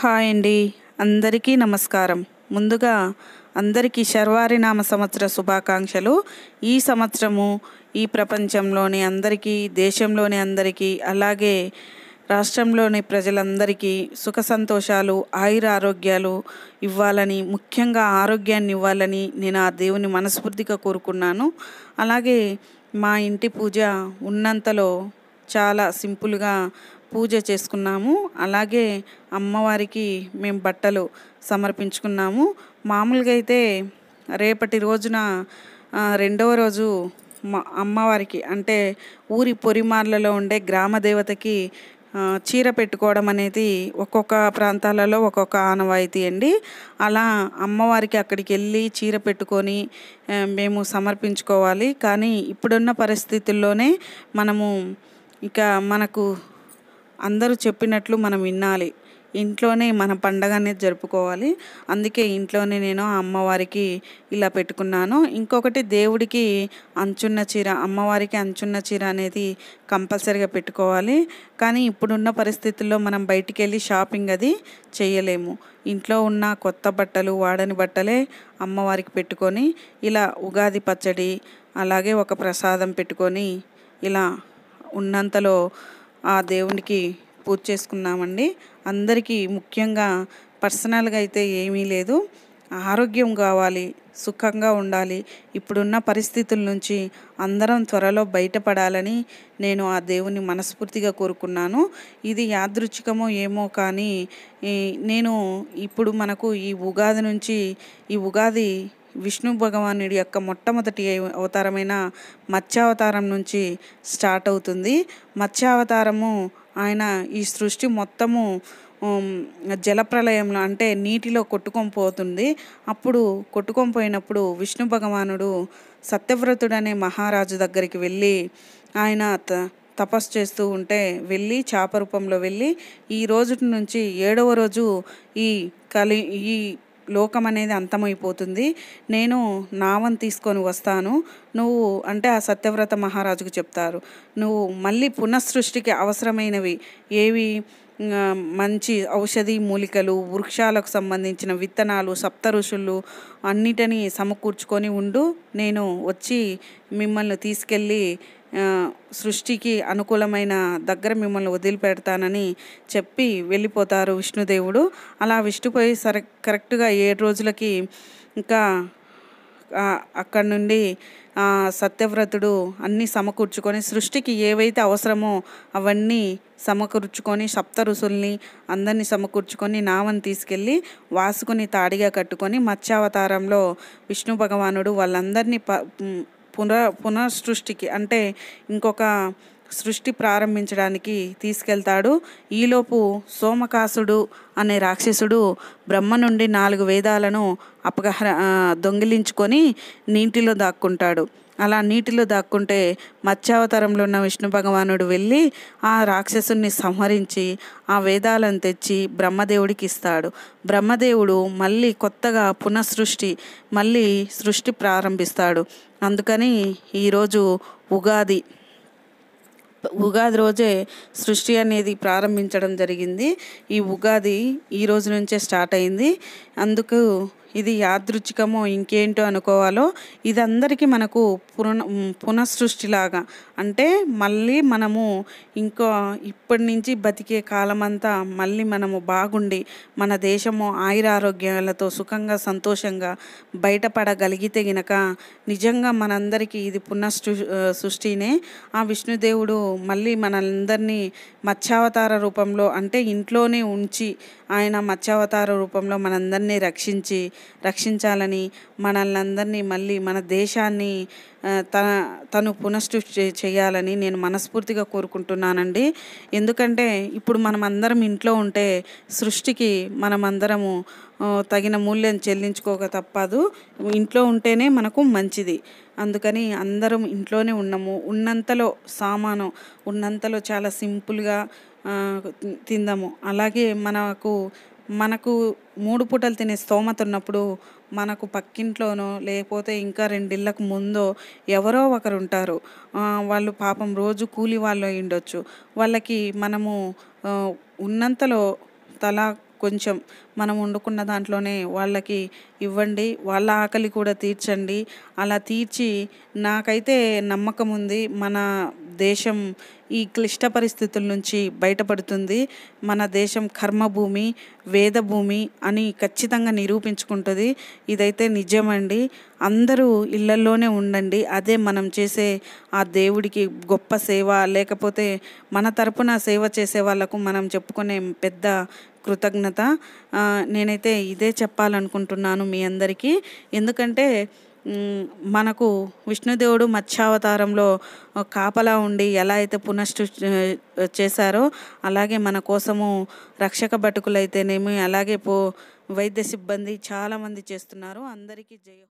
hi అండి అందరికీ నమస్కారం ముందుగా అందరికీ శర్వారి నామ సంవత్సర శుభాకాంక్షలు ఈ సంవత్సరము ఈ ప్రపంచంలోని అందరికీ దేశంలోని అందరికీ అలాగే రాష్ట్రంలోని ప్రజలందరికీ సుఖ సంతోషాలు ఆయుర ఆరోగ్యాలు ఇవ్వాలని ముఖ్యంగా ఆరోగ్యాన్ని ఇవ్వాలని నేను ఆ దేవుని మనస్ఫూర్తిగా కోరుకున్నాను అలాగే మా ఇంటి పూజ ఉన్నంతలో చాలా సింపుల్గా పూజ చేసుకున్నాము అలాగే అమ్మవారికి మేము బట్టలు సమర్పించుకున్నాము మామూలుగా అయితే రేపటి రోజున రెండవ రోజు మా అమ్మవారికి అంటే ఊరి పొరిమార్లలో ఉండే గ్రామ దేవతకి చీర పెట్టుకోవడం అనేది ఒక్కొక్క ప్రాంతాలలో ఒక్కొక్క ఆనవాయితీ అండి అలా అమ్మవారికి అక్కడికి వెళ్ళి చీర పెట్టుకొని మేము సమర్పించుకోవాలి కానీ ఇప్పుడున్న పరిస్థితుల్లోనే మనము ఇక మనకు అందరూ చెప్పినట్లు మనం వినాలి ఇంట్లోనే మన పండగ అనేది జరుపుకోవాలి అందుకే ఇంట్లోనే నేను అమ్మవారికి ఇలా పెట్టుకున్నాను ఇంకొకటి దేవుడికి అంచున్న చీర అమ్మవారికి అంచున్న చీర అనేది కంపల్సరీగా పెట్టుకోవాలి కానీ ఇప్పుడున్న పరిస్థితుల్లో మనం బయటికి వెళ్ళి షాపింగ్ అది చేయలేము ఇంట్లో ఉన్న కొత్త బట్టలు వాడని బట్టలే అమ్మవారికి పెట్టుకొని ఇలా ఉగాది పచ్చడి అలాగే ఒక ప్రసాదం పెట్టుకొని ఇలా ఉన్నంతలో ఆ దేవునికి పూజ చేసుకున్నామండి అందరికీ ముఖ్యంగా పర్సనల్గా అయితే ఏమీ లేదు ఆరోగ్యం కావాలి సుఖంగా ఉండాలి ఇప్పుడున్న పరిస్థితుల నుంచి అందరం త్వరలో బయటపడాలని నేను ఆ దేవుని మనస్ఫూర్తిగా కోరుకున్నాను ఇది యాదృచ్ఛికమో ఏమో కానీ నేను ఇప్పుడు మనకు ఈ ఉగాది నుంచి ఈ ఉగాది విష్ణు భగవానుడి యొక్క మొట్టమొదటి అవతారమైన మత్స్యావతారం నుంచి స్టార్ట్ అవుతుంది మత్స్యావతారము ఆయన ఈ సృష్టి మొత్తము జలప్రలయంలో అంటే నీటిలో కొట్టుకొని పోతుంది అప్పుడు కొట్టుకొని పోయినప్పుడు విష్ణు భగవానుడు సత్యవ్రతుడనే మహారాజు దగ్గరికి వెళ్ళి ఆయన త తపస్సు చేస్తూ ఉంటే వెళ్ళి చాప రూపంలో వెళ్ళి ఈ రోజు నుంచి ఏడవ రోజు ఈ కలి ఈ లోకం అనేది అంతమైపోతుంది నేను నావం తీసుకొని వస్తాను నువ్వు అంటే ఆ సత్యవ్రత మహారాజుకు చెప్తారు నువ్వు మళ్ళీ పునఃసృష్టికి అవసరమైనవి ఏవి మంచి ఔషధి మూలికలు వృక్షాలకు సంబంధించిన విత్తనాలు సప్త ఋషులు అన్నిటినీ సమకూర్చుకొని ఉండు నేను వచ్చి మిమ్మల్ని తీసుకెళ్ళి సృష్టికి అనుకూలమైన దగ్గర మిమ్మల్ని వదిలిపెడతానని చెప్పి వెళ్ళిపోతారు విష్ణుదేవుడు అలా విష్ణుపోయి సర కరెక్ట్గా ఏడు రోజులకి ఇంకా అక్కడి నుండి సత్యవ్రతుడు అన్నీ సమకూర్చుకొని సృష్టికి ఏవైతే అవసరమో అవన్నీ సమకూర్చుకొని సప్త ఋషుల్ని అందరినీ సమకూర్చుకొని నావని తీసుకెళ్ళి వాసుకుని తాడిగా కట్టుకొని మత్స్యావతారంలో విష్ణు భగవానుడు వాళ్ళందరినీ ప పునః పునఃసృష్టికి అంటే ఇంకొక సృష్టి ప్రారంభించడానికి తీసుకెళ్తాడు ఈలోపు సోమకాసుడు అనే రాక్షసుడు బ్రహ్మ నుండి నాలుగు వేదాలను అపగహ దొంగిలించుకొని నీటిలో దాక్కుంటాడు అలా నీటిలో దాక్కుంటే మత్స్యావతారంలో ఉన్న విష్ణు భగవానుడు వెళ్ళి ఆ రాక్షసుని సంహరించి ఆ వేదాలను తెచ్చి బ్రహ్మదేవుడికి ఇస్తాడు బ్రహ్మదేవుడు మళ్ళీ కొత్తగా పునఃసృష్టి మళ్ళీ సృష్టి ప్రారంభిస్తాడు అందుకని ఈరోజు ఉగాది ఉగాది రోజే సృష్టి అనేది ప్రారంభించడం జరిగింది ఈ ఉగాది ఈ రోజు నుంచే స్టార్ట్ అయింది అందుకు ఇది యాదృచ్ఛికమో ఇంకేంటో అనుకోవాలో ఇది అందరికీ మనకు పున పునఃసృష్టిలాగా అంటే మళ్ళీ మనము ఇంకో ఇప్పటి నుంచి బతికే కాలమంతా మళ్ళీ మనము బాగుండి మన దేశము ఆయురారోగ్యాలతో సుఖంగా సంతోషంగా బయటపడగలిగితే గినక నిజంగా మనందరికీ ఇది పునఃసృ సృష్టినే ఆ విష్ణుదేవుడు మళ్ళీ మనందరినీ మత్స్యావతార రూపంలో అంటే ఇంట్లోనే ఉంచి ఆయన మత్స్యావతార రూపంలో మనందరినీ రక్షించి రక్షించాలని మనల్ని అందరినీ మళ్ళీ మన దేశాన్ని తన తను పునఃసృష్టి చేయాలని నేను మనస్ఫూర్తిగా కోరుకుంటున్నానండి ఎందుకంటే ఇప్పుడు మనం అందరం ఇంట్లో ఉంటే సృష్టికి మనమందరము తగిన మూల్యం చెల్లించుకోక తప్పదు ఇంట్లో ఉంటేనే మనకు మంచిది అందుకని అందరం ఇంట్లోనే ఉన్నాము ఉన్నంతలో సామాను ఉన్నంతలో చాలా సింపుల్గా తిందాము అలాగే మనకు మనకు మూడు పూటలు తినే స్తోమత ఉన్నప్పుడు మనకు పక్కింట్లోనో లేకపోతే ఇంకా రెండిళ్ళకు ముందో ఎవరో ఒకరు ఉంటారు వాళ్ళు పాపం రోజు కూలి వాళ్ళు ఉండొచ్చు వాళ్ళకి మనము ఉన్నంతలో తలా కొంచెం మనం వండుకున్న దాంట్లోనే వాళ్ళకి ఇవ్వండి వాళ్ళ ఆకలి కూడా తీర్చండి అలా తీర్చి నాకైతే నమ్మకం ఉంది మన దేశం ఈ క్లిష్ట పరిస్థితుల నుంచి బయటపడుతుంది మన దేశం కర్మభూమి వేదభూమి అని ఖచ్చితంగా నిరూపించుకుంటుంది ఇదైతే నిజమండి అందరూ ఇళ్లలోనే ఉండండి అదే మనం చేసే ఆ దేవుడికి గొప్ప సేవ లేకపోతే మన తరపున సేవ చేసే వాళ్ళకు మనం చెప్పుకునే పెద్ద కృతజ్ఞత నేనైతే ఇదే చెప్పాలనుకుంటున్నాను మీ అందరికీ ఎందుకంటే మనకు విష్ణుదేవుడు మత్స్యావతారంలో కాపలా ఉండి ఎలా అయితే పునష్టి చేశారో అలాగే మన కోసము రక్షక బటుకులైతేనేమి అలాగే పో వైద్య సిబ్బంది చాలామంది చేస్తున్నారు అందరికీ జయ